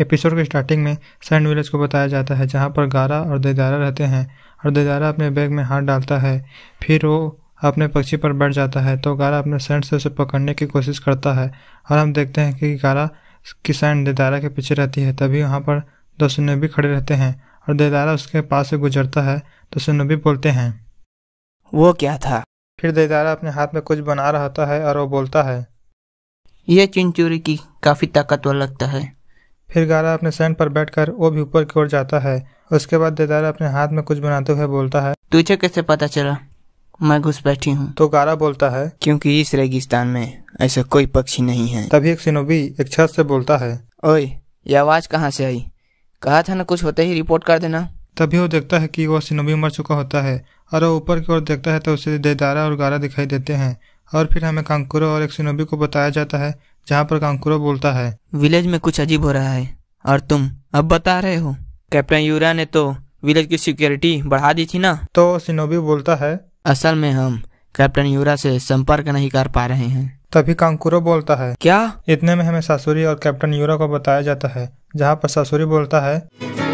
episode के starting में sand village को बताया जाता है जहाँ पर गारा और देदारा रहते हैं और देदारा अपने बैग में हाथ डालता है फिर वो अपने पक्षी पर बैठ जाता है तो गारा अपने सैंड से उसे पकड़ने की कोशिश करता है और हम देखते हैं कि गारा की सैंड दैदारा के पीछे रहती है तभी वहाँ पर दो सुनबी खड़े रहते हैं और दैदारा उसके पास से गुजरता है तो सुनबी बोलते हैं वो क्या था फिर दैदारा अपने हाथ में कुछ बना रहता है और वो बोलता है यह चिंचूरी की काफ़ी ताकतवर लगता है फिर गारा अपने सेंट पर बैठकर वो भी ऊपर की ओर जाता है उसके बाद देदारा अपने हाथ में कुछ बनाते हुए बोलता है तुझे कैसे पता चला मैं घुस बैठी हूँ तो गारा बोलता है क्योंकि इस रेगिस्तान में ऐसा कोई पक्षी नहीं है तभी एक सिनोबी एक छत से बोलता है ओए ये आवाज कहाँ से आई कहा था ना कुछ होते ही रिपोर्ट कर देना तभी वो देखता है कि वो सिनोबी मर चुका होता है और वो ऊपर की ओर देखता है तो उसे देदारा और गारा दिखाई देते हैं और फिर हमें कांकुरो और एक सिनोबी को बताया जाता है जहाँ पर कांकुरो बोलता है विलेज में कुछ अजीब हो रहा है और तुम अब बता रहे हो कैप्टन यूरा ने तो विलेज की सिक्योरिटी बढ़ा दी थी ना तो सिनोबी बोलता है असल में हम कैप्टन यूरा से संपर्क नहीं कर पा रहे हैं तभी कांकुरो बोलता है क्या इतने में हमें सासुरी और कैप्टन यूरा को बताया जाता है जहाँ पर सासुरी बोलता है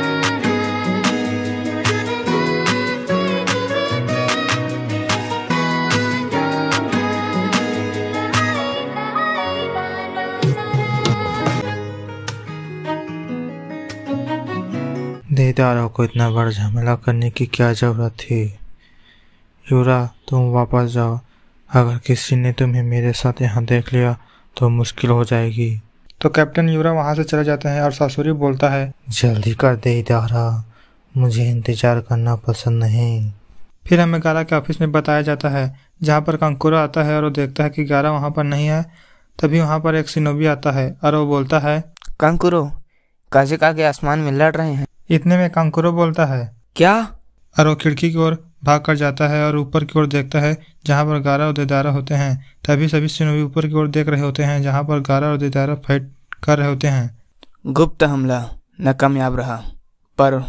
इदारों को इतना बड़ा झमेला करने की क्या जरूरत थी यूरा तुम वापस जाओ अगर किसी ने तुम्हें मेरे साथ यहाँ देख लिया तो मुश्किल हो जाएगी तो कैप्टन यूरा वहाँ से चला जाता है और सासुरी बोलता है जल्दी कर दे इदारा मुझे इंतज़ार करना पसंद नहीं फिर हमें गारा के ऑफिस में बताया जाता है जहाँ पर कंकुरा आता है और वो देखता है कि गारा वहाँ पर नहीं है तभी वहाँ पर एक सिनोबी आता है और वो बोलता है कंकुरो काजे के आसमान में लड़ रहे हैं इतने में कांकुरो बोलता है क्या और वो खिड़की की ओर भाग कर जाता है और ऊपर की ओर देखता है जहाँ पर गारा और दीदारा होते हैं तभी सभी सिनोवी ऊपर की ओर देख रहे होते हैं जहाँ पर गारा और दीदारा फाइट कर रहे होते हैं गुप्त हमला नाकामयाब रहा पर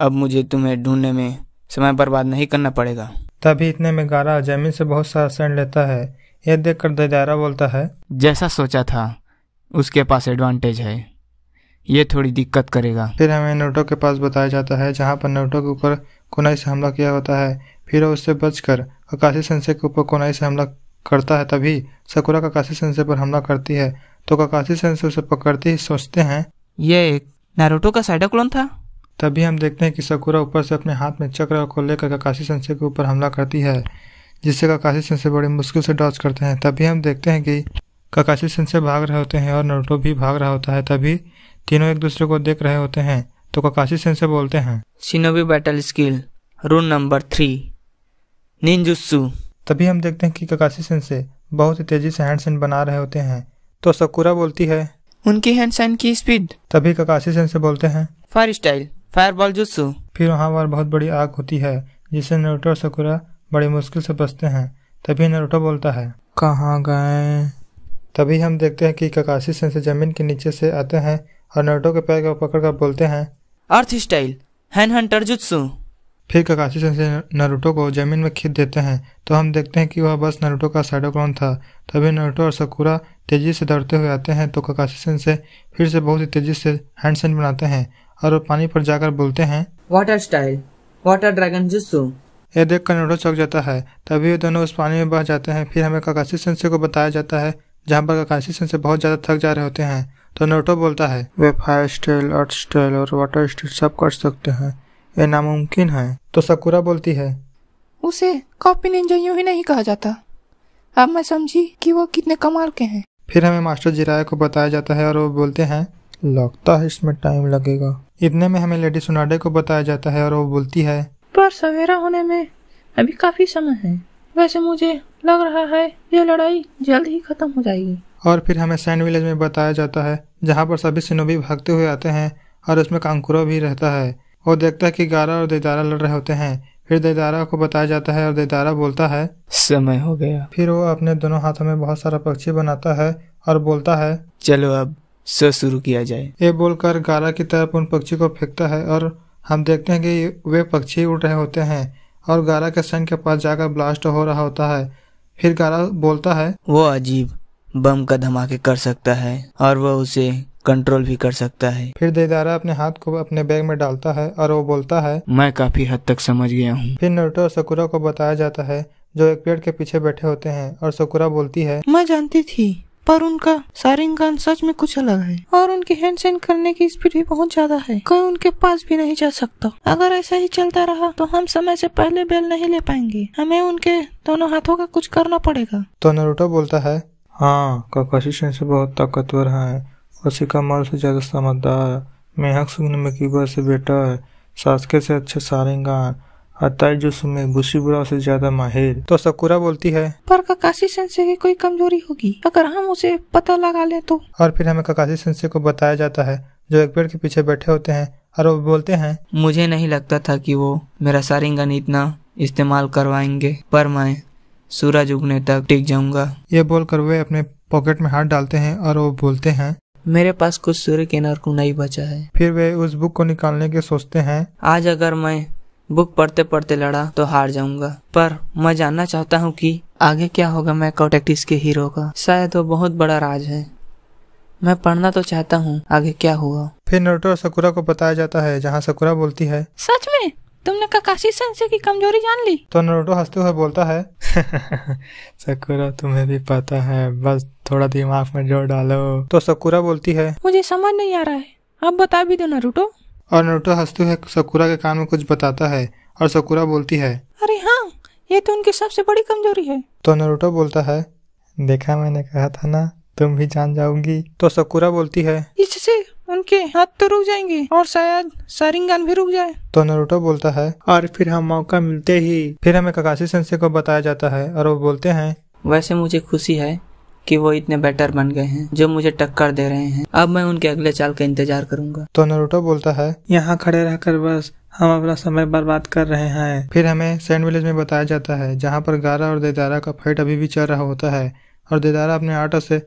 अब मुझे तुम्हें ढूंढने में समय बर्बाद नहीं करना पड़ेगा तभी इतने में गारा जमीन से बहुत सारा सैंड लेता है यह कर देदारा बोलता है जैसा सोचा था उसके पास एडवांटेज है ये थोड़ी दिक्कत करेगा फिर हमें नोटो के पास बताया जाता है जहाँ पर नोटो के ऊपर कोनाई से हमला किया होता है फिर उससे बचकर काकाशी सेंसे के ऊपर कोनाई से हमला करता है तभी सकुरा काकाशी सेंसे पर हमला करती है तो काकाशी सेंसे उसे पकड़ते ही सोचते हैं ये एक नारोटो का साइडो क्लोन था तभी हम देखते हैं कि सकुरा ऊपर से अपने हाथ में चक्र को लेकर काकाशी सेंसे के ऊपर हमला करती है जिससे काकाशी सेंसे बड़ी मुश्किल से डॉच करते हैं तभी हम देखते हैं कि काकाशी सेंसे भाग रहे होते हैं और नरोटो भी भाग रहा होता है तभी तीनों एक दूसरे को देख रहे होते हैं तो काकाशी से बोलते हैं सिनोबी battle skill rule number three निंजुत्सु तभी हम देखते हैं कि काकाशी से बहुत ही तेजी से हैंड सैंड बना रहे होते हैं तो सकुरा बोलती है उनकी हैंड सैंड की स्पीड तभी काकाशी सेन से बोलते हैं फायर स्टाइल फायर बॉल जुस्सु फिर वहाँ पर बहुत बड़ी आग होती है जिससे नरोटो और सकुरा बड़ी मुश्किल से बचते हैं तभी नरोटो बोलता है कहाँ गए तभी हम देखते हैं कि काकाशी से जमीन के नीचे से आते हैं और नोटो के पैर को पकड़ कर बोलते हैं अर्थ स्टाइल हैन हंटर जुत्सु फिर काकाशी सेंसे नरूटो को जमीन में खींच देते हैं तो हम देखते हैं कि वह बस नरूटो का साइडो क्लोन था तभी नरूटो और सकुरा तेजी से दौड़ते हुए आते हैं तो काकाशी सेंसे फिर से बहुत ही तेजी से हैंड सेंड बनाते हैं और वो पानी पर जाकर बोलते हैं वाटर स्टाइल वाटर ड्रैगन जुस्सू यह देख कर नरूटो चौक जाता है तभी वो दोनों उस पानी में बह जाते हैं फिर हमें काकाशी सेंसे को बताया जाता है जहाँ पर काकाशी सेंसे बहुत ज़्यादा थक जा रहे होते हैं तो नोटो बोलता है वे फायर स्टाइल अर्थ स्टाइल और वाटर स्टाइल सब कर सकते हैं ये नामुमकिन है तो सकुरा बोलती है उसे कॉपी निंजा यूं ही नहीं कहा जाता अब मैं समझी कि वो कितने कमाल के हैं फिर हमें मास्टर जिराया को बताया जाता है और वो बोलते हैं लगता है इसमें टाइम लगेगा इतने में हमें लेडी सोनाडे को बताया जाता है और वो बोलती है पर सवेरा होने में अभी काफी समय है वैसे मुझे लग रहा है ये लड़ाई जल्द ही खत्म हो जाएगी और फिर हमें सैंड विलेज में बताया जाता है जहाँ पर सभी सिनोबी भागते हुए आते हैं और उसमें कांकुरो भी रहता है वो देखता है कि गारा और देदारा लड़ रहे होते हैं फिर दैदारा को बताया जाता है और दैदारा बोलता है समय हो गया फिर वो अपने दोनों हाथों में बहुत सारा पक्षी बनाता है और बोलता है चलो अब सो शुरू किया जाए ये बोलकर गारा की तरफ उन पक्षी को फेंकता है और हम देखते हैं कि वे पक्षी उड़ रहे होते हैं और गारा के सैन के पास जाकर ब्लास्ट हो रहा होता है फिर गारा बोलता है वो अजीब बम का धमाके कर सकता है और वह उसे कंट्रोल भी कर सकता है फिर देदारा अपने हाथ को अपने बैग में डालता है और वो बोलता है मैं काफी हद तक समझ गया हूँ फिर नोटो और सकुरा को बताया जाता है जो एक पेड़ के पीछे बैठे होते हैं और सकुरा बोलती है मैं जानती थी पर उनका सारिंगान सच में कुछ अलग है और उनके हैंड सेंड करने की स्पीड भी बहुत ज्यादा है कोई उनके पास भी नहीं जा सकता अगर ऐसा ही चलता रहा तो हम समय से पहले बेल नहीं ले पाएंगे हमें उनके दोनों हाथों का कुछ करना पड़ेगा तो नरूटो बोलता है हाँ सिंह से बहुत ताकतवर है और सिकामाल से ज़्यादा समझदार मेहक सुगन मकीबर से बेटा है सासके से अच्छे सारेंगा है जो सुमे बुशीबुरा से ज्यादा माहिर तो सकुरा बोलती है पर काकाशी सेंसे की कोई कमजोरी होगी अगर हम उसे पता लगा ले तो और फिर हमें काकाशी सेंसे को बताया जाता है जो एक पेड़ के पीछे बैठे होते हैं और वो बोलते हैं मुझे नहीं लगता था कि वो मेरा सारिंगन इतना इस्तेमाल करवाएंगे पर मैं सूरज उगने तक टिक जाऊंगा ये बोलकर वे अपने पॉकेट में हाथ डालते हैं और वो बोलते हैं मेरे पास कुछ सूर्य के को नहीं बचा है फिर वे उस बुक को निकालने के सोचते हैं आज अगर मैं बुक पढ़ते पढ़ते लड़ा तो हार जाऊंगा पर मैं जानना चाहता हूँ कि आगे क्या होगा मैं कॉटेक्टिस के हीरो का शायद वो बहुत बड़ा राज है मैं पढ़ना तो चाहता हूँ आगे क्या हुआ फिर नोटो और सकुरा को बताया जाता है जहाँ सकुरा बोलती है सच में तुमने काकाशी सेंसे की कमजोरी जान ली तो नरोटो हंसते हुए बोलता है सकुरा तुम्हें भी पता है बस थोड़ा दिमाग में जोर डालो तो सकुरा बोलती है मुझे समझ नहीं आ रहा है अब बता भी दो नरोटो और नरोटो हंसते हुए सकुरा के कान में कुछ बताता है और सकुरा बोलती है अरे हाँ ये तो उनकी सबसे बड़ी कमजोरी है तो नरोटो बोलता है देखा मैंने कहा था ना तुम भी जान जाओगी तो सकुरा बोलती है इससे उनके हाथ तो रुक जाएंगे और शायद सारिंगान भी रुक जाए तो नरोटो बोलता है और फिर हम मौका मिलते ही फिर हमें ककाशी सेंसे को बताया जाता है और वो बोलते हैं वैसे मुझे खुशी है कि वो इतने बेटर बन गए हैं जो मुझे टक्कर दे रहे हैं अब मैं उनके अगले चाल का इंतजार करूंगा तो नरोटो बोलता है यहाँ खड़े रहकर बस हम अपना समय बर्बाद कर रहे हैं फिर हमें सैंड विलेज में बताया जाता है जहाँ पर गारा और देदारा का फाइट अभी भी चल रहा होता है और देदारा अपने आटो से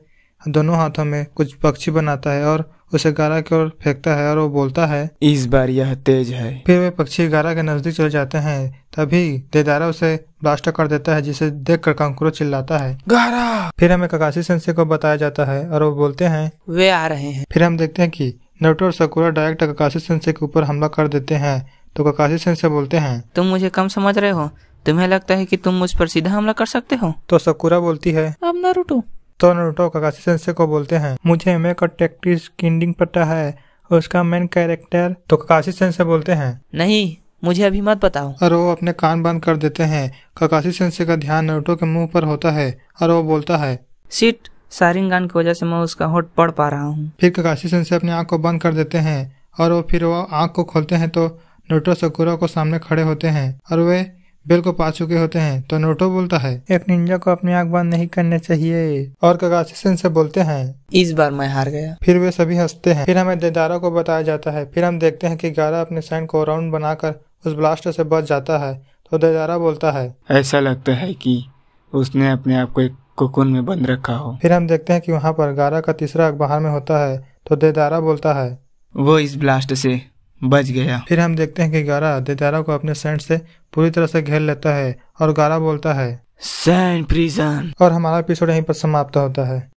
दोनों हाथों में कुछ पक्षी बनाता है और उसे गारा की ओर फेंकता है और वो बोलता है इस बार यह तेज है फिर वे पक्षी गारा के नजदीक चले जाते हैं तभी देदारा उसे ब्लास्ट कर देता है जिसे देख कर कंकुरो चिल्लाता है गारा फिर हमें ककाशी सेंसे को बताया जाता है और वो बोलते हैं वे आ रहे हैं फिर हम देखते हैं की नोटो और सकुरा डायरेक्ट ककाशी सेंसे के ऊपर हमला कर देते हैं तो ककाशी सेंसे बोलते हैं तुम मुझे कम समझ रहे हो तुम्हें लगता है कि तुम मुझ पर सीधा हमला कर सकते हो तो सकुरा बोलती है अब नारुतो तो नोटो काकाशी सेंसे को बोलते हैं मुझे मेक का टेक्टिस किंडिंग पता है उसका मेन कैरेक्टर तो काकाशी सेंसे बोलते हैं नहीं मुझे अभी मत बताओ और वो अपने कान बंद कर देते हैं काकाशी सेंसे का ध्यान नोटो के मुंह पर होता है और वो बोलता है सारिंग गान की वजह से मैं उसका होट पढ़ पा रहा हूँ फिर काकाशी सेंसे अपनी आँख को बंद कर देते हैं और वो फिर वो आँख को खोलते हैं तो नोटो सकुरा को सामने खड़े होते हैं और वे बेल को पा चुके होते हैं तो नोटो बोलता है एक निंजा को अपनी आँख बंद नहीं करने चाहिए और कगाची सेन से बोलते हैं इस बार मैं हार गया फिर वे सभी हंसते हैं फिर हमें देदारा को बताया जाता है फिर हम देखते हैं कि गारा अपने सैंड को राउंड बनाकर उस ब्लास्टर से बच जाता है तो देदारा बोलता है ऐसा लगता है कि उसने अपने आप को एक कुकुन में बंद रखा हो फिर हम देखते हैं कि वहाँ पर गारा का तीसरा अखबार में होता है तो देदारा बोलता है वो इस ब्लास्ट से बच गया फिर हम देखते हैं कि गारा देदारा को अपने सेंट से पूरी तरह से घेर लेता है और गारा बोलता है सैन प्रिजन और हमारा एपिसोड यहीं पर समाप्त होता है